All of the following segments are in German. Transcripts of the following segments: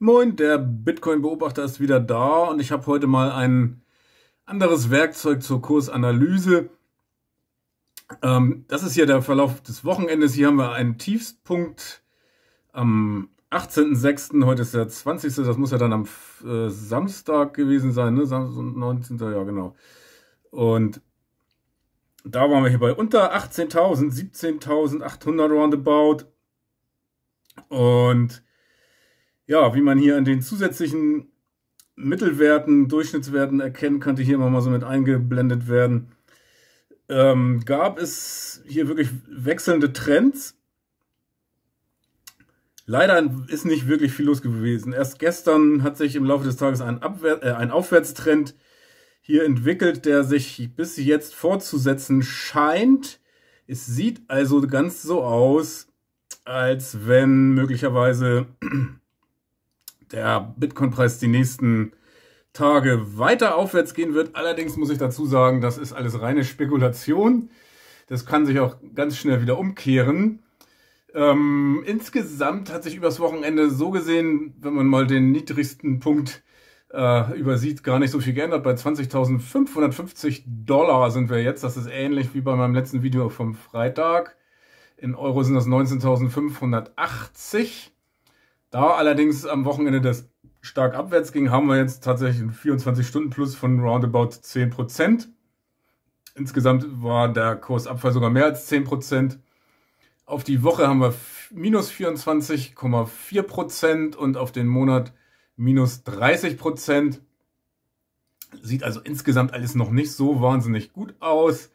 Moin, der Bitcoin-Beobachter ist wieder da und ich habe heute mal ein anderes Werkzeug zur Kursanalyse. Ähm, das ist hier der Verlauf des Wochenendes. Hier haben wir einen Tiefpunkt am 18.06. Heute ist der 20. Das muss ja dann am äh, Samstag gewesen sein, ne? Samstag, 19. Ja, genau. Und da waren wir hier bei unter 18.000, 17.800 roundabout. Und ja, wie man hier an den zusätzlichen Mittelwerten, Durchschnittswerten erkennen könnte, hier immer mal so mit eingeblendet werden. Ähm, gab es hier wirklich wechselnde Trends. Leider ist nicht wirklich viel los gewesen. Erst gestern hat sich im Laufe des Tages ein, Abwär äh, ein Aufwärtstrend hier entwickelt, der sich bis jetzt fortzusetzen scheint. Es sieht also ganz so aus, als wenn möglicherweise der Bitcoin-Preis die nächsten Tage weiter aufwärts gehen wird. Allerdings muss ich dazu sagen, das ist alles reine Spekulation. Das kann sich auch ganz schnell wieder umkehren. Ähm, insgesamt hat sich übers Wochenende so gesehen, wenn man mal den niedrigsten Punkt äh, übersieht, gar nicht so viel geändert. Bei 20.550 Dollar sind wir jetzt. Das ist ähnlich wie bei meinem letzten Video vom Freitag. In Euro sind das 19.580. Da allerdings am Wochenende das stark abwärts ging, haben wir jetzt tatsächlich einen 24-Stunden-Plus von roundabout 10%. Insgesamt war der Kursabfall sogar mehr als 10%. Auf die Woche haben wir minus 24,4% und auf den Monat minus 30%. Sieht also insgesamt alles noch nicht so wahnsinnig gut aus.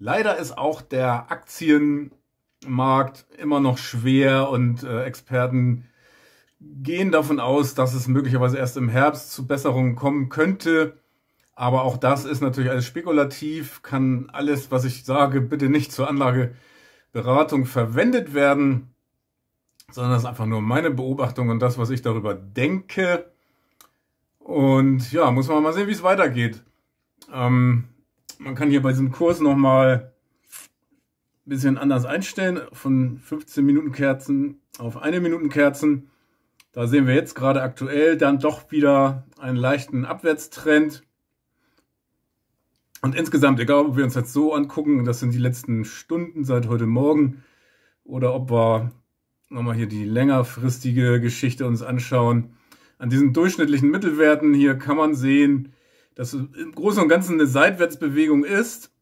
Leider ist auch der Aktienmarkt immer noch schwer und äh, Experten gehen davon aus, dass es möglicherweise erst im Herbst zu Besserungen kommen könnte. Aber auch das ist natürlich alles spekulativ, kann alles, was ich sage, bitte nicht zur Anlageberatung verwendet werden, sondern das ist einfach nur meine Beobachtung und das, was ich darüber denke. Und ja, muss man mal sehen, wie es weitergeht. Ähm, man kann hier bei diesem Kurs nochmal ein bisschen anders einstellen, von 15 Minuten Kerzen auf 1 Minuten Kerzen. Da sehen wir jetzt gerade aktuell dann doch wieder einen leichten Abwärtstrend. Und insgesamt, egal ob wir uns jetzt so angucken, das sind die letzten Stunden seit heute Morgen, oder ob wir nochmal hier die längerfristige Geschichte uns anschauen. An diesen durchschnittlichen Mittelwerten hier kann man sehen, dass es im Großen und Ganzen eine Seitwärtsbewegung ist.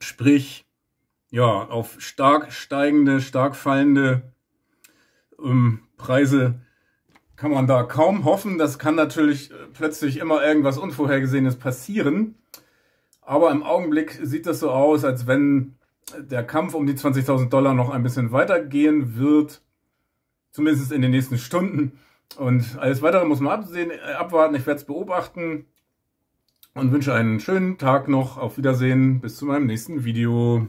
Sprich, ja, auf stark steigende, stark fallende ähm, Preise kann man da kaum hoffen. Das kann natürlich äh, plötzlich immer irgendwas Unvorhergesehenes passieren. Aber im Augenblick sieht das so aus, als wenn der Kampf um die 20.000 Dollar noch ein bisschen weitergehen wird. Zumindest in den nächsten Stunden. Und alles Weitere muss man absehen, äh, abwarten. Ich werde es beobachten und wünsche einen schönen Tag noch. Auf Wiedersehen. Bis zu meinem nächsten Video.